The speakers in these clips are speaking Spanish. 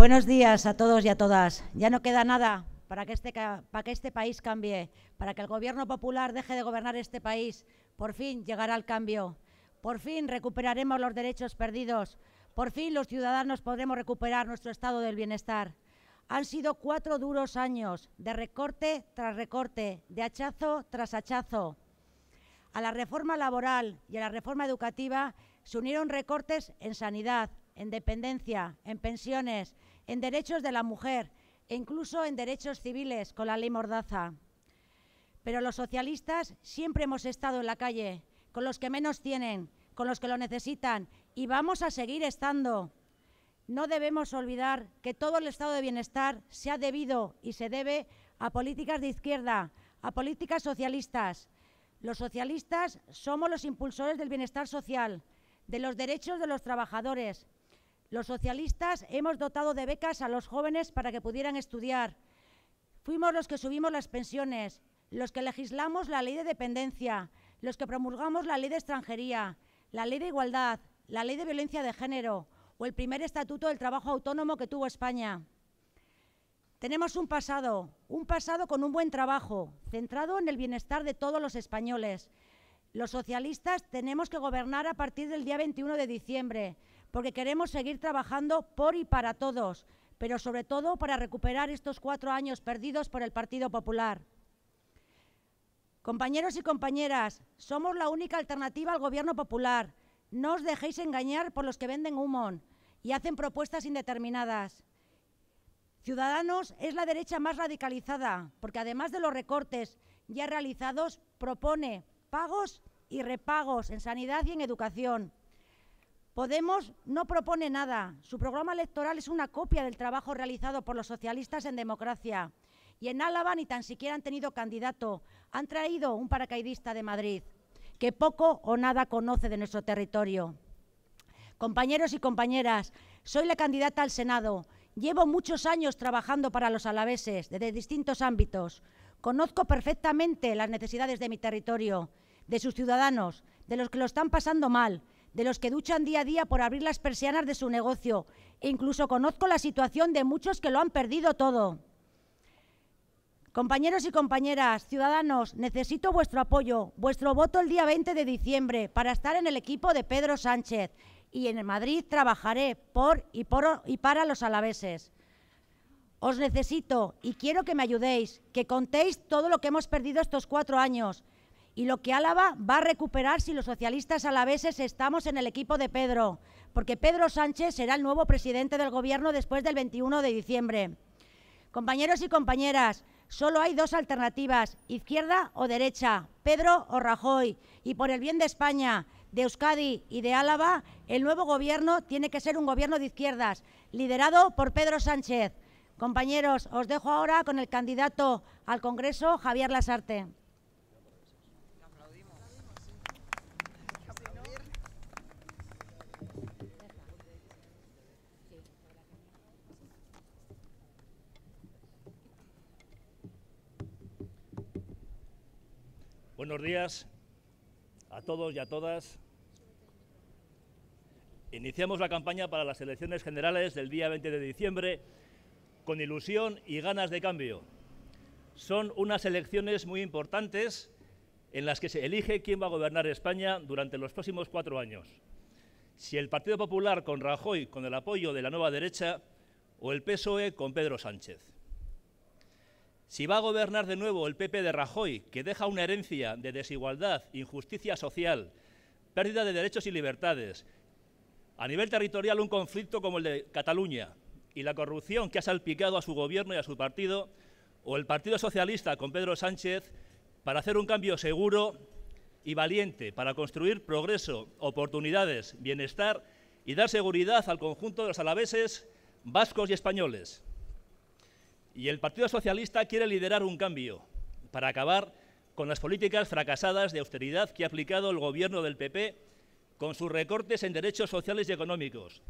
Buenos días a todos y a todas. Ya no queda nada para que, este, para que este país cambie, para que el Gobierno Popular deje de gobernar este país. Por fin llegará el cambio. Por fin recuperaremos los derechos perdidos. Por fin los ciudadanos podremos recuperar nuestro estado del bienestar. Han sido cuatro duros años de recorte tras recorte, de hachazo tras hachazo. A la reforma laboral y a la reforma educativa se unieron recortes en sanidad, en dependencia, en pensiones, en derechos de la mujer e incluso en derechos civiles con la ley Mordaza. Pero los socialistas siempre hemos estado en la calle, con los que menos tienen, con los que lo necesitan y vamos a seguir estando. No debemos olvidar que todo el estado de bienestar se ha debido y se debe a políticas de izquierda, a políticas socialistas. Los socialistas somos los impulsores del bienestar social, de los derechos de los trabajadores, los socialistas hemos dotado de becas a los jóvenes para que pudieran estudiar. Fuimos los que subimos las pensiones, los que legislamos la ley de dependencia, los que promulgamos la ley de extranjería, la ley de igualdad, la ley de violencia de género o el primer estatuto del trabajo autónomo que tuvo España. Tenemos un pasado, un pasado con un buen trabajo, centrado en el bienestar de todos los españoles. Los socialistas tenemos que gobernar a partir del día 21 de diciembre, porque queremos seguir trabajando por y para todos, pero sobre todo para recuperar estos cuatro años perdidos por el Partido Popular. Compañeros y compañeras, somos la única alternativa al Gobierno Popular. No os dejéis engañar por los que venden humo y hacen propuestas indeterminadas. Ciudadanos es la derecha más radicalizada, porque además de los recortes ya realizados, propone pagos y repagos en sanidad y en educación, Podemos no propone nada. Su programa electoral es una copia del trabajo realizado por los socialistas en democracia. Y en Álava ni tan siquiera han tenido candidato. Han traído un paracaidista de Madrid, que poco o nada conoce de nuestro territorio. Compañeros y compañeras, soy la candidata al Senado. Llevo muchos años trabajando para los alaveses, desde distintos ámbitos. Conozco perfectamente las necesidades de mi territorio, de sus ciudadanos, de los que lo están pasando mal de los que duchan día a día por abrir las persianas de su negocio e incluso conozco la situación de muchos que lo han perdido todo. Compañeros y compañeras, ciudadanos, necesito vuestro apoyo, vuestro voto el día 20 de diciembre para estar en el equipo de Pedro Sánchez y en Madrid trabajaré por y, por, y para los alaveses. Os necesito y quiero que me ayudéis, que contéis todo lo que hemos perdido estos cuatro años, y lo que Álava va a recuperar si los socialistas alaveses estamos en el equipo de Pedro, porque Pedro Sánchez será el nuevo presidente del Gobierno después del 21 de diciembre. Compañeros y compañeras, solo hay dos alternativas, izquierda o derecha, Pedro o Rajoy. Y por el bien de España, de Euskadi y de Álava, el nuevo gobierno tiene que ser un gobierno de izquierdas, liderado por Pedro Sánchez. Compañeros, os dejo ahora con el candidato al Congreso, Javier Lasarte. Buenos días a todos y a todas. Iniciamos la campaña para las elecciones generales del día 20 de diciembre con ilusión y ganas de cambio. Son unas elecciones muy importantes en las que se elige quién va a gobernar España durante los próximos cuatro años. Si el Partido Popular con Rajoy, con el apoyo de la nueva derecha, o el PSOE con Pedro Sánchez. Si va a gobernar de nuevo el PP de Rajoy, que deja una herencia de desigualdad, injusticia social, pérdida de derechos y libertades, a nivel territorial un conflicto como el de Cataluña y la corrupción que ha salpicado a su gobierno y a su partido, o el Partido Socialista con Pedro Sánchez, para hacer un cambio seguro y valiente, para construir progreso, oportunidades, bienestar y dar seguridad al conjunto de los alaveses, vascos y españoles. Y el Partido Socialista quiere liderar un cambio para acabar con las políticas fracasadas de austeridad que ha aplicado el gobierno del PP con sus recortes en derechos sociales y económicos,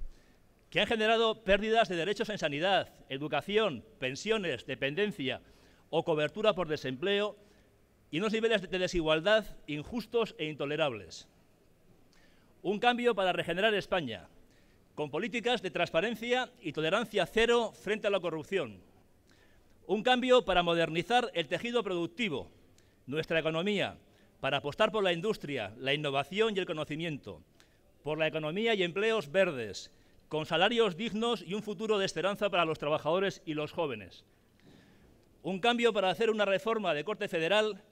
que han generado pérdidas de derechos en sanidad, educación, pensiones, dependencia o cobertura por desempleo y unos niveles de desigualdad injustos e intolerables. Un cambio para regenerar España, con políticas de transparencia y tolerancia cero frente a la corrupción, un cambio para modernizar el tejido productivo, nuestra economía, para apostar por la industria, la innovación y el conocimiento, por la economía y empleos verdes, con salarios dignos y un futuro de esperanza para los trabajadores y los jóvenes. Un cambio para hacer una reforma de corte federal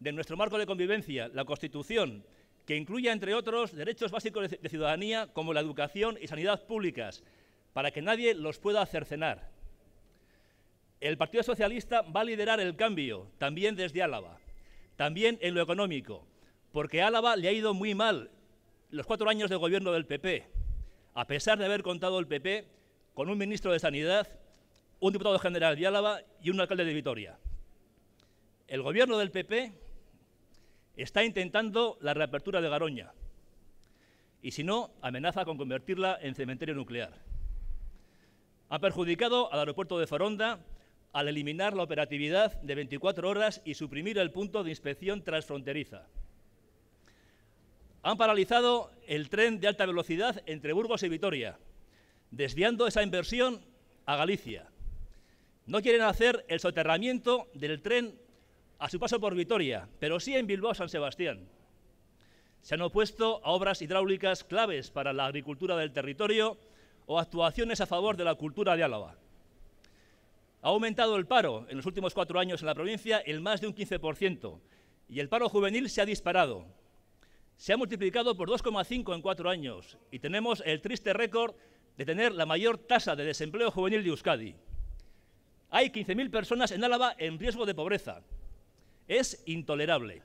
de nuestro marco de convivencia, la Constitución, que incluya, entre otros, derechos básicos de ciudadanía como la educación y sanidad públicas, para que nadie los pueda cercenar. El Partido Socialista va a liderar el cambio, también desde Álava, también en lo económico, porque a Álava le ha ido muy mal los cuatro años de gobierno del PP, a pesar de haber contado el PP con un ministro de Sanidad, un diputado general de Álava y un alcalde de Vitoria. El gobierno del PP está intentando la reapertura de Garoña y si no, amenaza con convertirla en cementerio nuclear. Ha perjudicado al aeropuerto de Foronda al eliminar la operatividad de 24 horas y suprimir el punto de inspección transfronteriza. Han paralizado el tren de alta velocidad entre Burgos y Vitoria, desviando esa inversión a Galicia. No quieren hacer el soterramiento del tren a su paso por Vitoria, pero sí en Bilbao-San Sebastián. Se han opuesto a obras hidráulicas claves para la agricultura del territorio o actuaciones a favor de la cultura de Álava. Ha aumentado el paro en los últimos cuatro años en la provincia en más de un 15% y el paro juvenil se ha disparado. Se ha multiplicado por 2,5 en cuatro años y tenemos el triste récord de tener la mayor tasa de desempleo juvenil de Euskadi. Hay 15.000 personas en Álava en riesgo de pobreza. Es intolerable.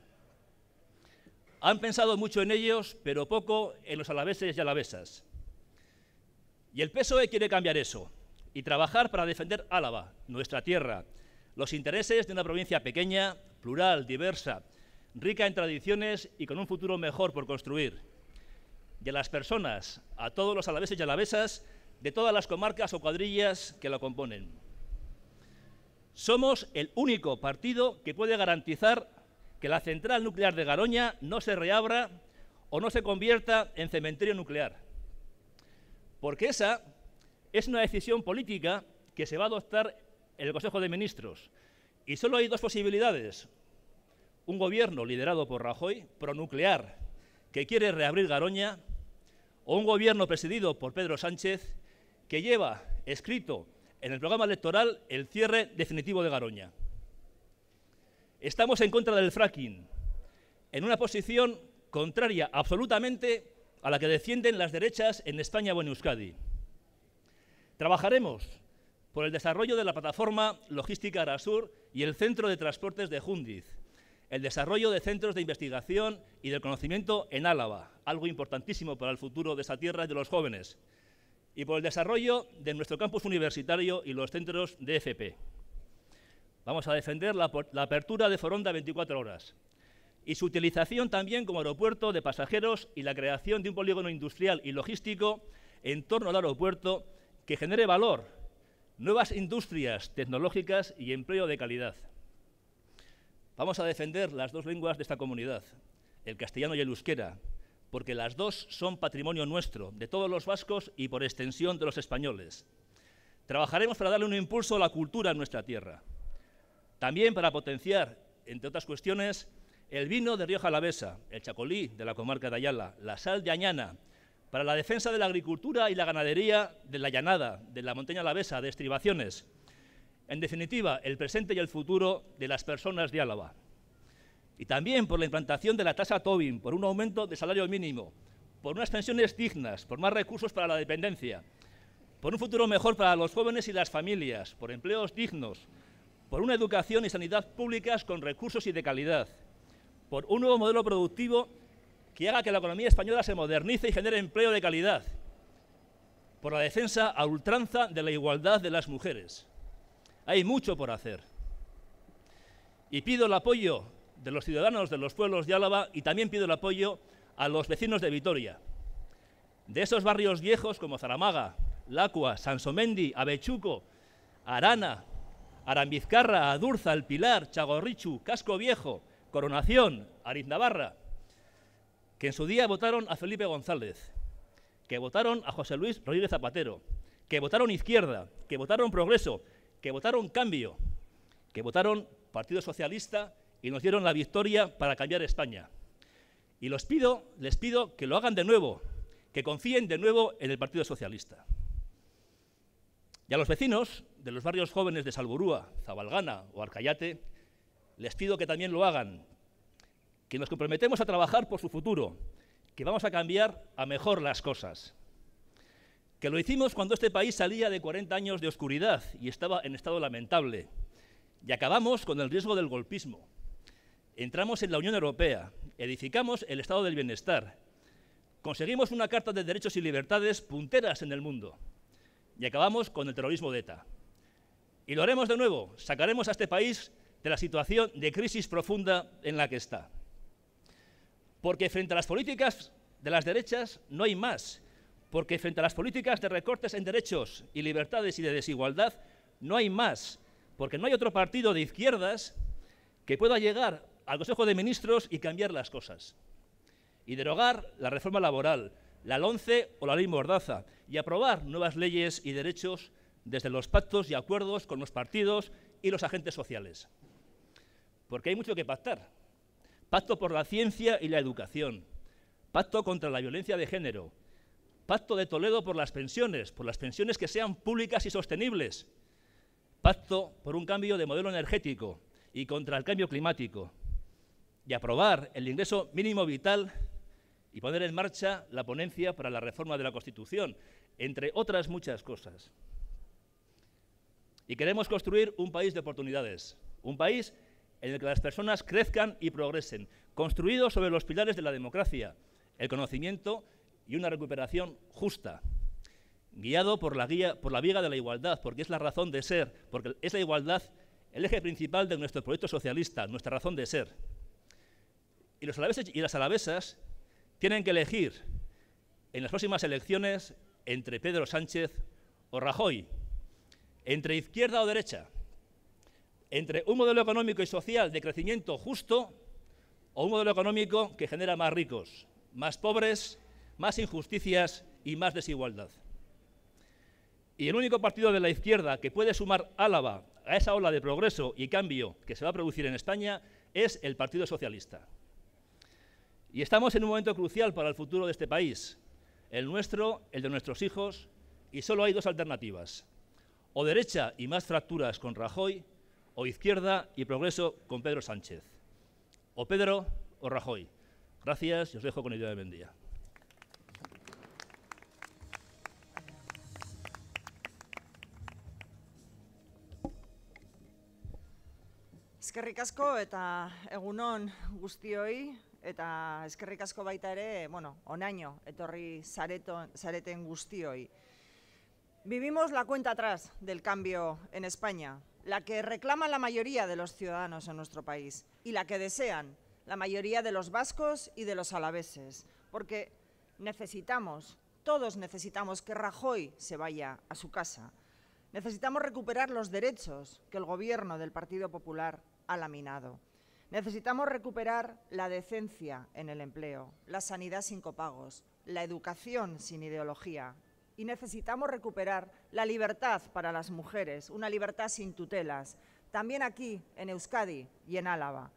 Han pensado mucho en ellos, pero poco en los alaveses y alavesas. Y el PSOE quiere cambiar eso y trabajar para defender Álava, nuestra tierra, los intereses de una provincia pequeña, plural, diversa, rica en tradiciones y con un futuro mejor por construir. De las personas, a todos los alaveses y alavesas de todas las comarcas o cuadrillas que la componen. Somos el único partido que puede garantizar que la central nuclear de Garoña no se reabra o no se convierta en cementerio nuclear. Porque esa es una decisión política que se va a adoptar en el Consejo de Ministros. Y solo hay dos posibilidades. Un gobierno liderado por Rajoy, pronuclear, que quiere reabrir Garoña, o un gobierno presidido por Pedro Sánchez, que lleva escrito en el programa electoral el cierre definitivo de Garoña. Estamos en contra del fracking, en una posición contraria absolutamente a la que defienden las derechas en España o en Euskadi. Trabajaremos por el desarrollo de la plataforma logística Arasur y el centro de transportes de Jundiz, el desarrollo de centros de investigación y del conocimiento en Álava, algo importantísimo para el futuro de esa tierra y de los jóvenes, y por el desarrollo de nuestro campus universitario y los centros de FP. Vamos a defender la apertura de Foronda 24 horas y su utilización también como aeropuerto de pasajeros y la creación de un polígono industrial y logístico en torno al aeropuerto que genere valor, nuevas industrias tecnológicas y empleo de calidad. Vamos a defender las dos lenguas de esta comunidad, el castellano y el euskera, porque las dos son patrimonio nuestro, de todos los vascos y por extensión de los españoles. Trabajaremos para darle un impulso a la cultura en nuestra tierra. También para potenciar, entre otras cuestiones, el vino de Rioja Alavesa, el chacolí de la comarca de Ayala, la sal de Añana, para la defensa de la agricultura y la ganadería de la llanada, de la montaña alavesa, de estribaciones. En definitiva, el presente y el futuro de las personas de Álava. Y también por la implantación de la tasa Tobin, por un aumento de salario mínimo, por unas pensiones dignas, por más recursos para la dependencia, por un futuro mejor para los jóvenes y las familias, por empleos dignos, por una educación y sanidad públicas con recursos y de calidad, por un nuevo modelo productivo que haga que la economía española se modernice y genere empleo de calidad, por la defensa a ultranza de la igualdad de las mujeres. Hay mucho por hacer. Y pido el apoyo de los ciudadanos de los pueblos de Álava y también pido el apoyo a los vecinos de Vitoria, de esos barrios viejos como Zaramaga, Lacua, Sansomendi, Abechuco, Arana, Arambizcarra, Adurza, El Pilar, Chagorrichu, Casco Viejo, Coronación, Ariznavarra, que en su día votaron a Felipe González, que votaron a José Luis Rodríguez Zapatero, que votaron Izquierda, que votaron Progreso, que votaron Cambio, que votaron Partido Socialista y nos dieron la victoria para cambiar España. Y los pido, les pido que lo hagan de nuevo, que confíen de nuevo en el Partido Socialista. Y a los vecinos de los barrios jóvenes de Salburúa, Zabalgana o Arcayate, les pido que también lo hagan, que nos comprometemos a trabajar por su futuro, que vamos a cambiar a mejor las cosas, que lo hicimos cuando este país salía de 40 años de oscuridad y estaba en estado lamentable, y acabamos con el riesgo del golpismo. Entramos en la Unión Europea, edificamos el estado del bienestar, conseguimos una Carta de Derechos y Libertades punteras en el mundo, y acabamos con el terrorismo de ETA. Y lo haremos de nuevo, sacaremos a este país de la situación de crisis profunda en la que está. Porque frente a las políticas de las derechas no hay más. Porque frente a las políticas de recortes en derechos y libertades y de desigualdad no hay más. Porque no hay otro partido de izquierdas que pueda llegar al Consejo de Ministros y cambiar las cosas. Y derogar la reforma laboral, la LONCE o la ley Mordaza. Y aprobar nuevas leyes y derechos desde los pactos y acuerdos con los partidos y los agentes sociales. Porque hay mucho que pactar pacto por la ciencia y la educación, pacto contra la violencia de género, pacto de Toledo por las pensiones, por las pensiones que sean públicas y sostenibles, pacto por un cambio de modelo energético y contra el cambio climático, y aprobar el ingreso mínimo vital y poner en marcha la ponencia para la reforma de la Constitución, entre otras muchas cosas. Y queremos construir un país de oportunidades, un país en el que las personas crezcan y progresen, construido sobre los pilares de la democracia, el conocimiento y una recuperación justa, guiado por la, guía, por la viga de la igualdad, porque es la razón de ser, porque es la igualdad el eje principal de nuestro proyecto socialista, nuestra razón de ser. Y los alaveses y las alavesas tienen que elegir en las próximas elecciones entre Pedro Sánchez o Rajoy, entre izquierda o derecha entre un modelo económico y social de crecimiento justo o un modelo económico que genera más ricos, más pobres, más injusticias y más desigualdad. Y el único partido de la izquierda que puede sumar Álava a esa ola de progreso y cambio que se va a producir en España es el Partido Socialista. Y estamos en un momento crucial para el futuro de este país, el nuestro, el de nuestros hijos, y solo hay dos alternativas, o derecha y más fracturas con Rajoy, o izquierda y progreso con Pedro Sánchez. O Pedro o Rajoy. Gracias y os dejo con el día de Mendía. Es asko eta egunon Es eta eskerrik asko baita ere, bueno, onaino etorri zareton, zareten Vivimos la cuenta atrás del cambio en España la que reclama la mayoría de los ciudadanos en nuestro país y la que desean la mayoría de los vascos y de los alaveses, porque necesitamos, todos necesitamos que Rajoy se vaya a su casa. Necesitamos recuperar los derechos que el Gobierno del Partido Popular ha laminado. Necesitamos recuperar la decencia en el empleo, la sanidad sin copagos, la educación sin ideología, y necesitamos recuperar la libertad para las mujeres, una libertad sin tutelas, también aquí, en Euskadi y en Álava.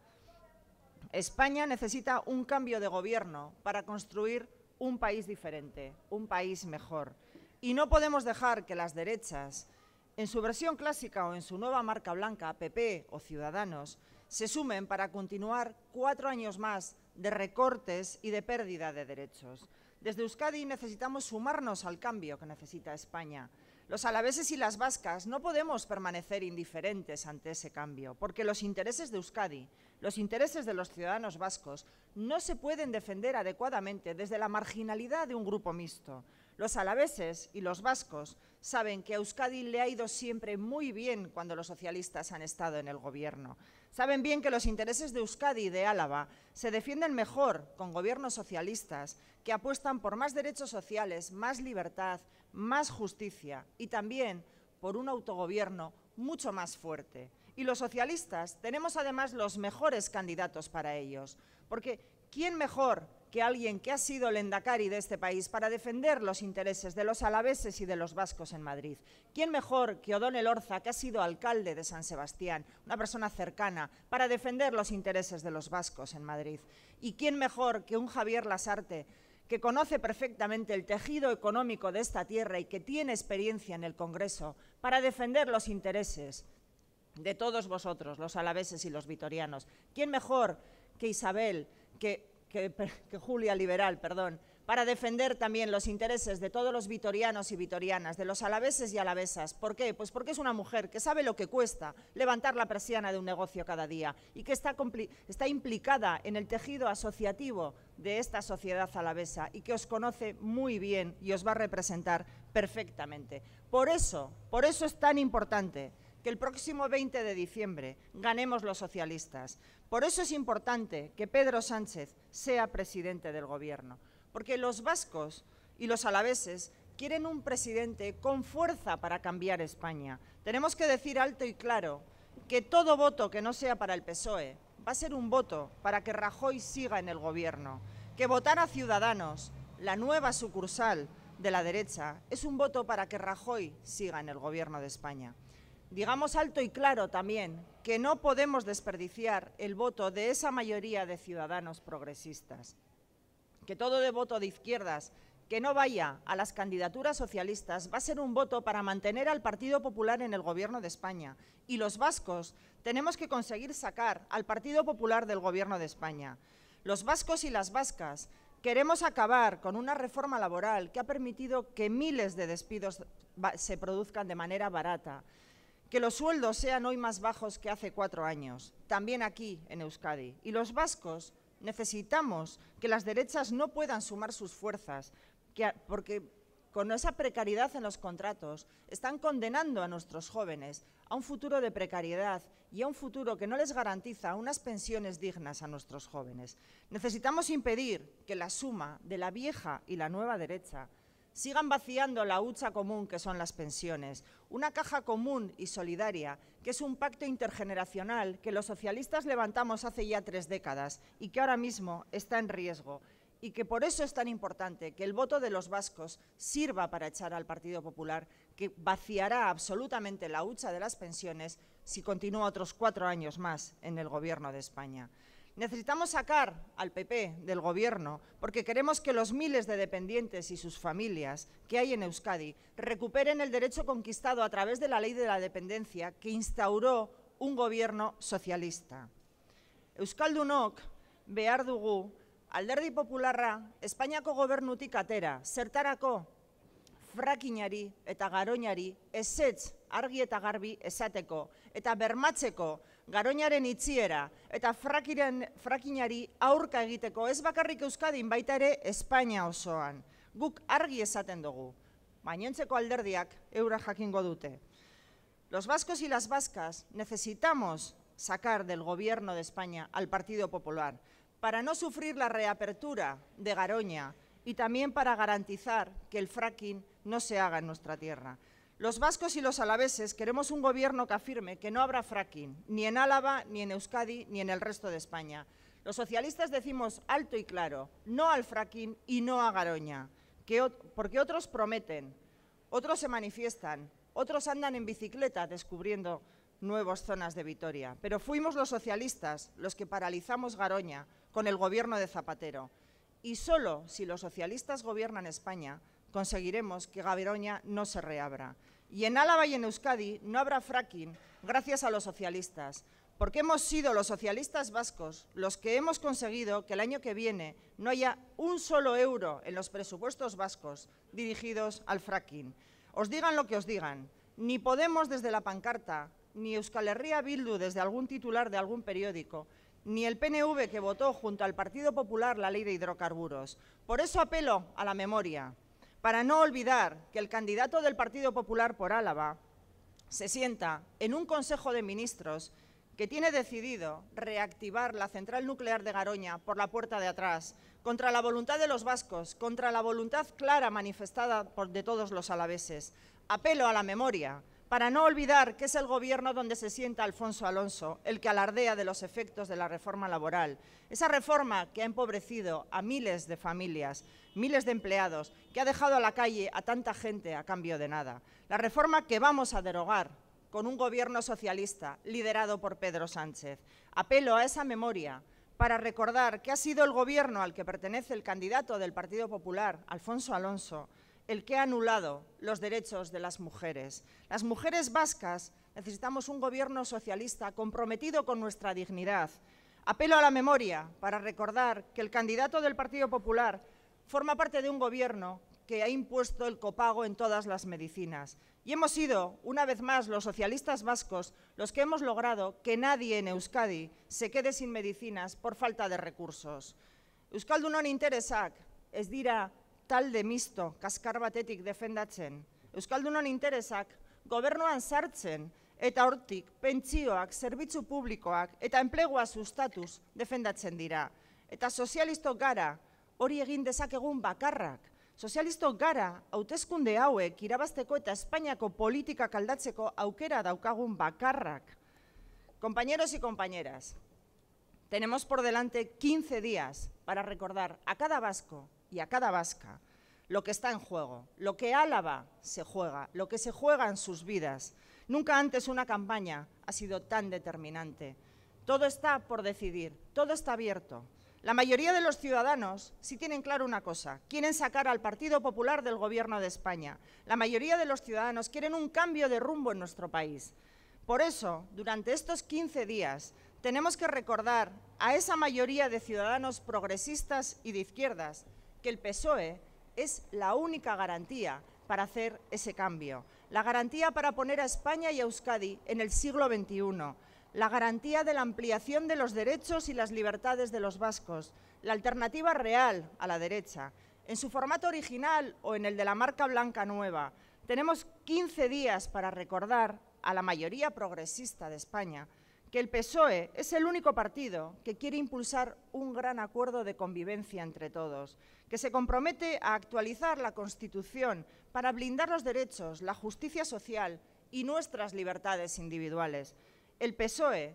España necesita un cambio de gobierno para construir un país diferente, un país mejor. Y no podemos dejar que las derechas, en su versión clásica o en su nueva marca blanca, PP o Ciudadanos, se sumen para continuar cuatro años más de recortes y de pérdida de derechos. Desde Euskadi necesitamos sumarnos al cambio que necesita España. Los alaveses y las vascas no podemos permanecer indiferentes ante ese cambio, porque los intereses de Euskadi, los intereses de los ciudadanos vascos, no se pueden defender adecuadamente desde la marginalidad de un grupo mixto. Los alaveses y los vascos saben que a Euskadi le ha ido siempre muy bien cuando los socialistas han estado en el gobierno saben bien que los intereses de Euskadi y de Álava se defienden mejor con gobiernos socialistas que apuestan por más derechos sociales, más libertad, más justicia y también por un autogobierno mucho más fuerte. Y los socialistas tenemos además los mejores candidatos para ellos, porque ¿quién mejor que alguien que ha sido el endacari de este país para defender los intereses de los alaveses y de los vascos en Madrid. ¿Quién mejor que Odón Orza, que ha sido alcalde de San Sebastián, una persona cercana, para defender los intereses de los vascos en Madrid? ¿Y quién mejor que un Javier Lasarte, que conoce perfectamente el tejido económico de esta tierra y que tiene experiencia en el Congreso para defender los intereses de todos vosotros, los alaveses y los vitorianos. ¿Quién mejor que Isabel, que que, Julia Liberal, perdón, para defender también los intereses de todos los vitorianos y vitorianas, de los alaveses y alavesas. ¿Por qué? Pues porque es una mujer que sabe lo que cuesta levantar la persiana de un negocio cada día y que está, está implicada en el tejido asociativo de esta sociedad alavesa y que os conoce muy bien y os va a representar perfectamente. Por eso, por eso es tan importante que el próximo 20 de diciembre ganemos los socialistas. Por eso es importante que Pedro Sánchez sea presidente del Gobierno, porque los vascos y los alaveses quieren un presidente con fuerza para cambiar España. Tenemos que decir alto y claro que todo voto que no sea para el PSOE va a ser un voto para que Rajoy siga en el Gobierno, que votar a Ciudadanos, la nueva sucursal de la derecha, es un voto para que Rajoy siga en el Gobierno de España. Digamos alto y claro también que no podemos desperdiciar el voto de esa mayoría de ciudadanos progresistas. Que todo de voto de izquierdas que no vaya a las candidaturas socialistas va a ser un voto para mantener al Partido Popular en el Gobierno de España. Y los vascos tenemos que conseguir sacar al Partido Popular del Gobierno de España. Los vascos y las vascas queremos acabar con una reforma laboral que ha permitido que miles de despidos se produzcan de manera barata, que los sueldos sean hoy más bajos que hace cuatro años, también aquí en Euskadi. Y los vascos necesitamos que las derechas no puedan sumar sus fuerzas, porque con esa precariedad en los contratos están condenando a nuestros jóvenes a un futuro de precariedad y a un futuro que no les garantiza unas pensiones dignas a nuestros jóvenes. Necesitamos impedir que la suma de la vieja y la nueva derecha Sigan vaciando la hucha común que son las pensiones, una caja común y solidaria, que es un pacto intergeneracional que los socialistas levantamos hace ya tres décadas y que ahora mismo está en riesgo y que por eso es tan importante que el voto de los vascos sirva para echar al Partido Popular, que vaciará absolutamente la hucha de las pensiones si continúa otros cuatro años más en el Gobierno de España. Necesitamos sacar al PP del Gobierno porque queremos que los miles de dependientes y sus familias que hay en Euskadi recuperen el derecho conquistado a través de la ley de la dependencia que instauró un Gobierno socialista. Euskaldunok Beardugu, alderdi popularra Espainiako gobernutik atera, zertarako frakinari eta garoñari ezetz argi eta garbi esateko eta bermatzeko garoñaren itziera eta frakiren, frakinari aurka egiteko ez bakarrik Euskadin baita ere Espainia osoan. Guk argi esaten dugu, bainontzeko alderdiak eura jakingo dute. Los vascos y las vascas necesitamos sacar del gobierno de España al Partido Popular para no sufrir la reapertura de Garoña y también para garantizar que el fracking no se haga en nuestra tierra. Los vascos y los alaveses queremos un gobierno que afirme que no habrá fracking, ni en Álava, ni en Euskadi, ni en el resto de España. Los socialistas decimos alto y claro, no al fracking y no a Garoña, porque otros prometen, otros se manifiestan, otros andan en bicicleta descubriendo nuevas zonas de Vitoria. Pero fuimos los socialistas los que paralizamos Garoña con el gobierno de Zapatero. Y solo si los socialistas gobiernan España conseguiremos que Gaviroña no se reabra. Y en Álava y en Euskadi no habrá fracking gracias a los socialistas, porque hemos sido los socialistas vascos los que hemos conseguido que el año que viene no haya un solo euro en los presupuestos vascos dirigidos al fracking. Os digan lo que os digan, ni Podemos desde la pancarta, ni Euskal Herria Bildu desde algún titular de algún periódico, ni el PNV que votó junto al Partido Popular la ley de hidrocarburos. Por eso apelo a la memoria, para no olvidar que el candidato del Partido Popular por Álava se sienta en un Consejo de Ministros que tiene decidido reactivar la central nuclear de Garoña por la puerta de atrás, contra la voluntad de los vascos, contra la voluntad clara manifestada por de todos los alaveses. Apelo a la memoria para no olvidar que es el gobierno donde se sienta Alfonso Alonso, el que alardea de los efectos de la reforma laboral, esa reforma que ha empobrecido a miles de familias, miles de empleados, que ha dejado a la calle a tanta gente a cambio de nada. La reforma que vamos a derogar con un gobierno socialista liderado por Pedro Sánchez. Apelo a esa memoria para recordar que ha sido el gobierno al que pertenece el candidato del Partido Popular, Alfonso Alonso, el que ha anulado los derechos de las mujeres. Las mujeres vascas necesitamos un gobierno socialista comprometido con nuestra dignidad. Apelo a la memoria para recordar que el candidato del Partido Popular forma parte de un gobierno que ha impuesto el copago en todas las medicinas. Y hemos sido, una vez más, los socialistas vascos los que hemos logrado que nadie en Euskadi se quede sin medicinas por falta de recursos. Euskaldunon interesak ez dira tal de misto kaskar batetik defendatzen. Euskaldunon interesak gobernuan sartzen eta hortik pentsioak, zerbitzu publikoak eta enplegua sustatuz defendatzen dira. Eta sozialistok gara, hori egin dezakegun bakarrak. Sozialistok gara, hauteskunde hauek irabazteko eta Espainiako politika kaldatzeko aukera daukagun bakarrak. Compañeros y compañeras, tenemos por delante 15 días para recordar a cada vasco y a cada vasca lo que está en juego, lo que Álava se juega, lo que se juega en sus vidas. Nunca antes una campaña ha sido tan determinante. Todo está por decidir, todo está abierto. La mayoría de los ciudadanos sí tienen claro una cosa, quieren sacar al Partido Popular del Gobierno de España. La mayoría de los ciudadanos quieren un cambio de rumbo en nuestro país. Por eso, durante estos 15 días, tenemos que recordar a esa mayoría de ciudadanos progresistas y de izquierdas que el PSOE es la única garantía para hacer ese cambio, la garantía para poner a España y a Euskadi en el siglo XXI, la garantía de la ampliación de los derechos y las libertades de los vascos, la alternativa real a la derecha, en su formato original o en el de la marca blanca nueva. Tenemos 15 días para recordar a la mayoría progresista de España que el PSOE es el único partido que quiere impulsar un gran acuerdo de convivencia entre todos, que se compromete a actualizar la Constitución para blindar los derechos, la justicia social y nuestras libertades individuales el PSOE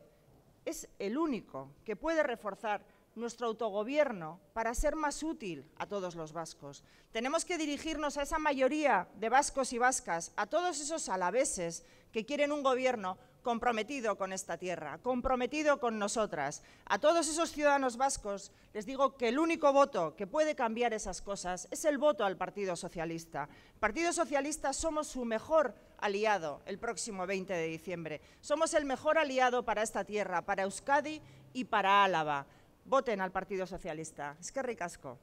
es el único que puede reforzar nuestro autogobierno para ser más útil a todos los vascos. Tenemos que dirigirnos a esa mayoría de vascos y vascas, a todos esos alaveses que quieren un gobierno comprometido con esta tierra, comprometido con nosotras. A todos esos ciudadanos vascos les digo que el único voto que puede cambiar esas cosas es el voto al Partido Socialista. Partido Socialista somos su mejor aliado el próximo 20 de diciembre. Somos el mejor aliado para esta tierra, para Euskadi y para Álava. Voten al Partido Socialista. Es que ricasco.